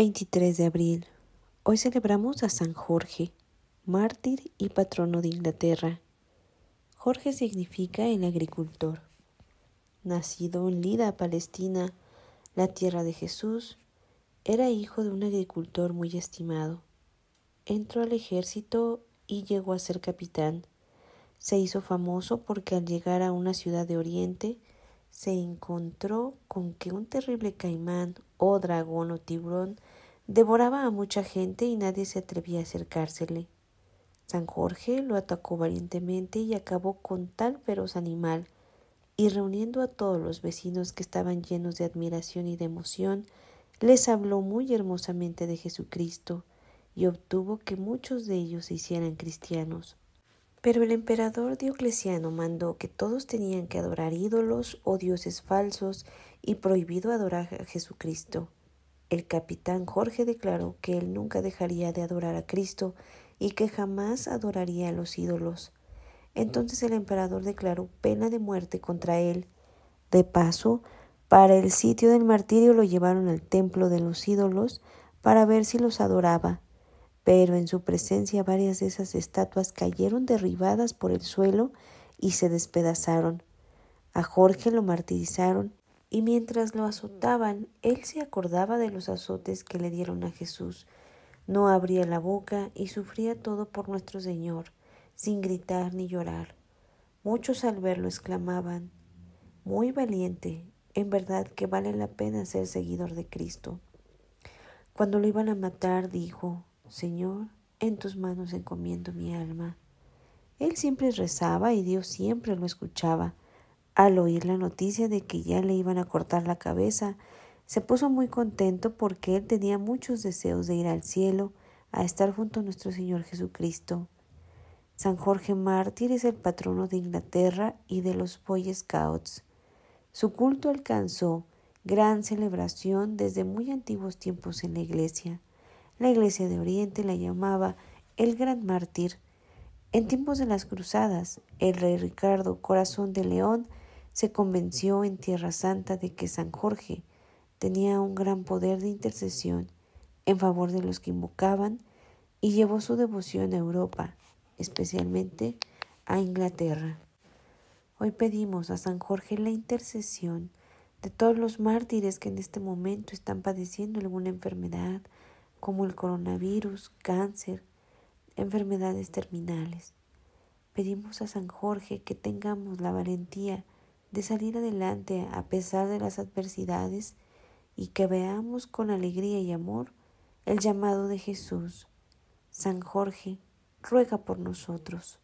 23 de abril. Hoy celebramos a San Jorge, mártir y patrono de Inglaterra. Jorge significa el agricultor. Nacido en Lida, Palestina, la tierra de Jesús, era hijo de un agricultor muy estimado. Entró al ejército y llegó a ser capitán. Se hizo famoso porque al llegar a una ciudad de Oriente, se encontró con que un terrible caimán o dragón o tiburón devoraba a mucha gente y nadie se atrevía a acercársele. San Jorge lo atacó valientemente y acabó con tal feroz animal, y reuniendo a todos los vecinos que estaban llenos de admiración y de emoción, les habló muy hermosamente de Jesucristo, y obtuvo que muchos de ellos se hicieran cristianos. Pero el emperador Diocleciano mandó que todos tenían que adorar ídolos o dioses falsos y prohibido adorar a Jesucristo. El capitán Jorge declaró que él nunca dejaría de adorar a Cristo y que jamás adoraría a los ídolos. Entonces el emperador declaró pena de muerte contra él. De paso, para el sitio del martirio lo llevaron al templo de los ídolos para ver si los adoraba pero en su presencia varias de esas estatuas cayeron derribadas por el suelo y se despedazaron. A Jorge lo martirizaron, y mientras lo azotaban, él se acordaba de los azotes que le dieron a Jesús. No abría la boca y sufría todo por nuestro Señor, sin gritar ni llorar. Muchos al verlo exclamaban, Muy valiente, en verdad que vale la pena ser seguidor de Cristo. Cuando lo iban a matar, dijo, Señor, en tus manos encomiendo mi alma. Él siempre rezaba y Dios siempre lo escuchaba. Al oír la noticia de que ya le iban a cortar la cabeza, se puso muy contento porque él tenía muchos deseos de ir al cielo, a estar junto a nuestro Señor Jesucristo. San Jorge Mártir es el patrono de Inglaterra y de los Boy Scouts. Su culto alcanzó gran celebración desde muy antiguos tiempos en la Iglesia. La Iglesia de Oriente la llamaba el gran mártir. En tiempos de las cruzadas, el rey Ricardo Corazón de León se convenció en Tierra Santa de que San Jorge tenía un gran poder de intercesión en favor de los que invocaban y llevó su devoción a Europa, especialmente a Inglaterra. Hoy pedimos a San Jorge la intercesión de todos los mártires que en este momento están padeciendo alguna enfermedad, como el coronavirus, cáncer, enfermedades terminales. Pedimos a San Jorge que tengamos la valentía de salir adelante a pesar de las adversidades y que veamos con alegría y amor el llamado de Jesús. San Jorge, ruega por nosotros.